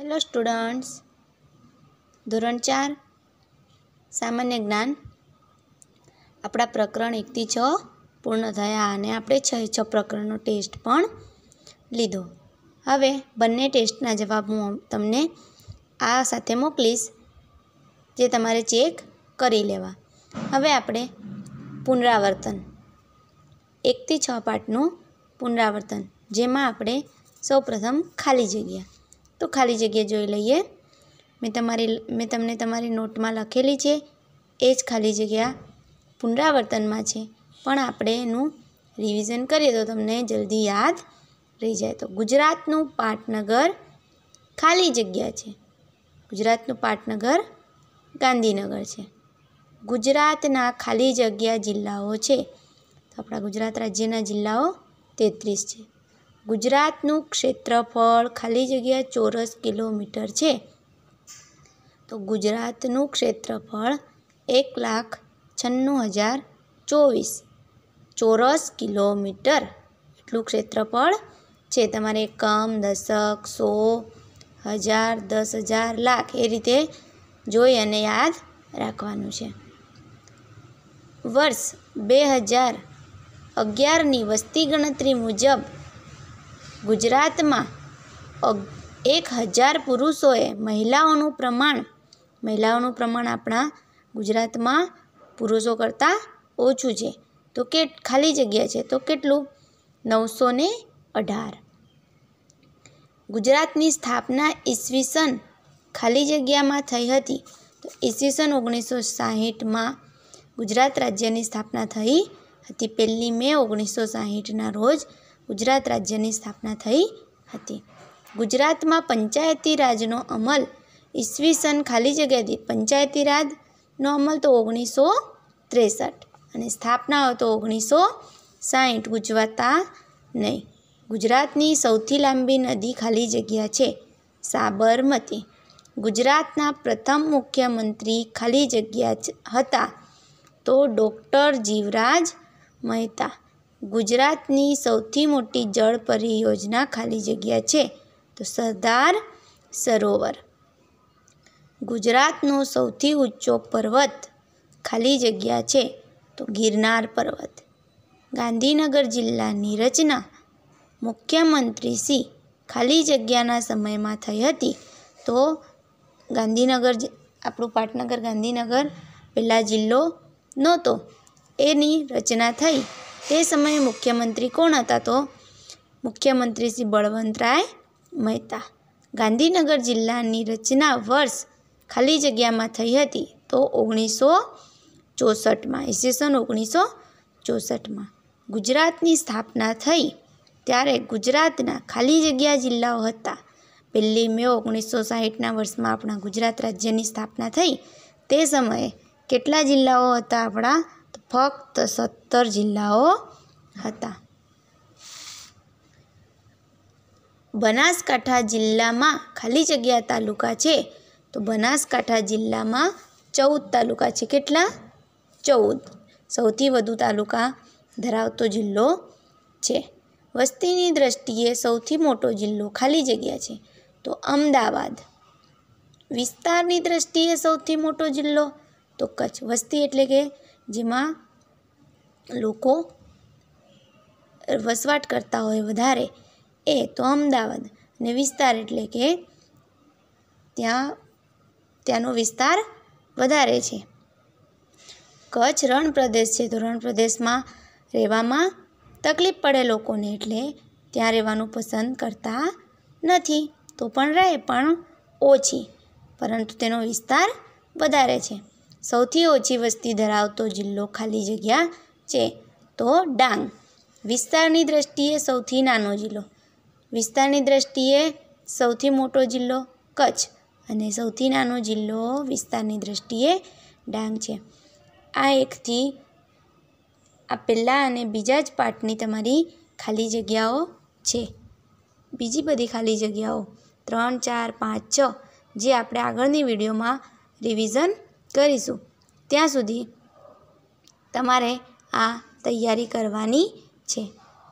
hello students ધોરણ ચાર સામાન્ય જ્ઞાન આપણા પ્રકરણ એકથી છ પૂર્ણ થયા અને આપણે છ છ પ્રકરણનો ટેસ્ટ પણ લીધો હવે બંને ટેસ્ટના જવાબ હું તમને આ સાથે મોકલીશ જે તમારે ચેક કરી લેવા હવે આપણે પુનરાવર્તન એકથી છ પાઠનું પુનરાવર્તન જેમાં આપણે સૌપ્રથમ ખાલી જગ્યા તો ખાલી જગ્યા જોઈ લઈએ મેં તમારી મેં તમને તમારી નોટમાં લખેલી છે એ જ ખાલી જગ્યા પુનરાવર્તનમાં છે પણ આપણે એનું રિવિઝન કરીએ તો તમને જલ્દી યાદ રહી જાય તો ગુજરાતનું પાટનગર ખાલી જગ્યા છે ગુજરાતનું પાટનગર ગાંધીનગર છે ગુજરાતના ખાલી જગ્યા જિલ્લાઓ છે તો આપણા ગુજરાત રાજ્યના જિલ્લાઓ તેત્રીસ છે ગુજરાતનું ક્ષેત્રફળ ખાલી જગ્યા ચોરસ કિલોમીટર છે તો ગુજરાતનું ક્ષેત્રફળ એક લાખ છન્નું હજાર ચોવીસ ચોરસ કિલોમીટર એટલું ક્ષેત્રફળ છે તમારે કમ દશક સો હજાર દસ હજાર લાખ એ રીતે જોઈ અને યાદ રાખવાનું છે વર્ષ બે હજાર અગિયારની વસ્તી ગણતરી મુજબ ગુજરાતમાં એક હજાર પુરુષોએ મહિલાઓનું પ્રમાણ મહિલાઓનું પ્રમાણ આપણા ગુજરાતમાં પુરુષો કરતાં ઓછું છે તો કે ખાલી જગ્યા છે તો કેટલું નવસો ને અઢાર ગુજરાતની સ્થાપના ઈસવીસન ખાલી જગ્યામાં થઈ હતી તો ઈસવીસન ઓગણીસો સાહીઠમાં ગુજરાત રાજ્યની સ્થાપના થઈ હતી પહેલી મે ઓગણીસો સાહીઠના રોજ ગુજરાત રાજ્યની સ્થાપના થઈ હતી ગુજરાતમાં પંચાયતી રાજનો અમલ ઈસવીસન ખાલી જગ્યાથી પંચાયતી રાજનો અમલ તો ઓગણીસો ત્રેસઠ અને સ્થાપના તો ઓગણીસો સાહીઠ ગુજરાતા નહીં ગુજરાતની સૌથી લાંબી નદી ખાલી જગ્યા છે સાબરમતી ગુજરાતના પ્રથમ મુખ્યમંત્રી ખાલી જગ્યા હતા તો ડૉક્ટર જીવરાજ મહેતા ગુજરાતની સૌથી મોટી જળ પરિયોજના ખાલી જગ્યા છે તો સરદાર સરોવર ગુજરાતનો સૌથી ઊંચો પર્વત ખાલી જગ્યા છે તો ગિરનાર પર્વત ગાંધીનગર જિલ્લાની રચના મુખ્યમંત્રી શ્રી ખાલી જગ્યાના સમયમાં થઈ હતી તો ગાંધીનગર આપણું પાટનગર ગાંધીનગર પહેલાં જિલ્લો નહોતો એની રચના થઈ તે સમયે મુખ્યમંત્રી કોણ હતા તો મુખ્યમંત્રી શ્રી બળવંતરાય મહેતા ગાંધીનગર જિલ્લાની રચના વર્ષ ખાલી જગ્યામાં થઈ હતી તો ઓગણીસો ચોસઠમાં ઈસવીસન ઓગણીસો ચોસઠમાં ગુજરાતની સ્થાપના થઈ ત્યારે ગુજરાતના ખાલી જગ્યા જિલ્લાઓ હતા પહેલી મે ઓગણીસો સાહીઠના વર્ષમાં આપણા ગુજરાત રાજ્યની સ્થાપના થઈ તે સમયે કેટલા જિલ્લાઓ હતા આપણા ફક્ત સત્તર જિલ્લાઓ હતા બનાસકાંઠા જિલ્લામાં ખાલી જગ્યા તાલુકા છે તો બનાસકાંઠા જિલ્લામાં ચૌદ તાલુકા છે કેટલા ચૌદ સૌથી વધુ તાલુકા ધરાવતો જિલ્લો છે વસ્તીની દ્રષ્ટિએ સૌથી મોટો જિલ્લો ખાલી જગ્યા છે તો અમદાવાદ વિસ્તારની દ્રષ્ટિએ સૌથી મોટો જિલ્લો તો કચ્છ વસ્તી એટલે કે જેમાં લોકો વસવાટ કરતા હોય વધારે એ તો અમદાવાદ અને વિસ્તાર એટલે કે ત્યાં ત્યાંનો વિસ્તાર વધારે છે કચ્છ રણ પ્રદેશ છે તો રણ પ્રદેશમાં રહેવામાં તકલીફ પડે લોકોને એટલે ત્યાં રહેવાનું પસંદ કરતા નથી તો પણ રહે પણ ઓછી પરંતુ તેનો વિસ્તાર વધારે છે સૌથી ઓછી વસ્તી ધરાવતો જિલ્લો ખાલી જગ્યા છે તો ડાંગ વિસ્તારની દ્રષ્ટિએ સૌથી નાનો જિલ્લો વિસ્તારની દ્રષ્ટિએ સૌથી મોટો જિલ્લો કચ્છ અને સૌથી નાનો જિલ્લો વિસ્તારની દ્રષ્ટિએ ડાંગ છે આ એકથી આ પહેલાં અને બીજા જ પાઠની તમારી ખાલી જગ્યાઓ છે બીજી બધી ખાલી જગ્યાઓ ત્રણ ચાર પાંચ છ જે આપણે આગળની વિડીયોમાં રિવિઝન કરીશું ત્યાં સુધી તમારે આ તૈયારી કરવાની છે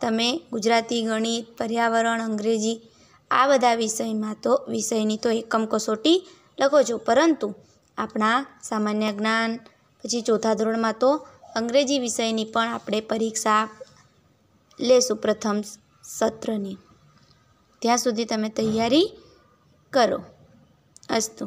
તમે ગુજરાતી ગણિત પર્યાવરણ અંગ્રેજી આ બધા વિષયમાં તો વિષયની તો એકમ કસોટી લખો છો પરંતુ આપણા સામાન્ય જ્ઞાન પછી ચોથા ધોરણમાં તો અંગ્રેજી વિષયની પણ આપણે પરીક્ષા લેશું પ્રથમ સત્રની ત્યાં સુધી તમે તૈયારી કરો અસ્તુ